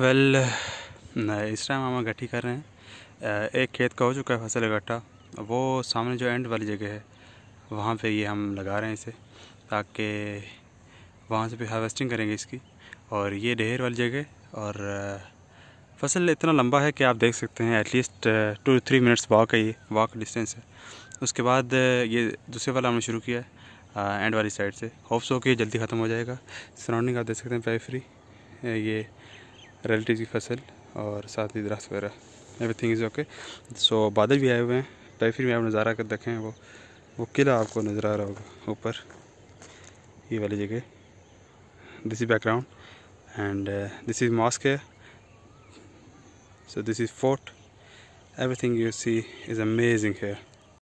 well इस time हम गट्ठी कर रहे हैं एक खेत का हो चुका है फसल गट्ठा वो सामने जो एंड वाली जगह है वहाँ पे ये हम लगा रहे हैं इसे ताकि वहाँ से भी हार्वेस्टिंग करेंगे इसकी और ये ढेर वाली जगह और फसल इतना लंबा है कि आप देख सकते हैं at least two three minutes walk है ये वॉक डिस्टेंस है उसके बाद ये दूसरे वाला हमने शुरू किया है एंड वाली साइड से होप्स हो कि जल्दी ख़त्म हो जाएगा सराउंडिंग आप देख सकते हैं पेरी ये रिलेटिव की फसल और साथ ही दरख्त वगैरह everything is okay so बादल भी आए हुए हैं तो फिर भी आप नज़ारा कर देखें वो वो किला आपको नज़र आ रहा होगा ऊपर ये वाली जगह this is background and this is mosque है so this is fort everything you see is amazing है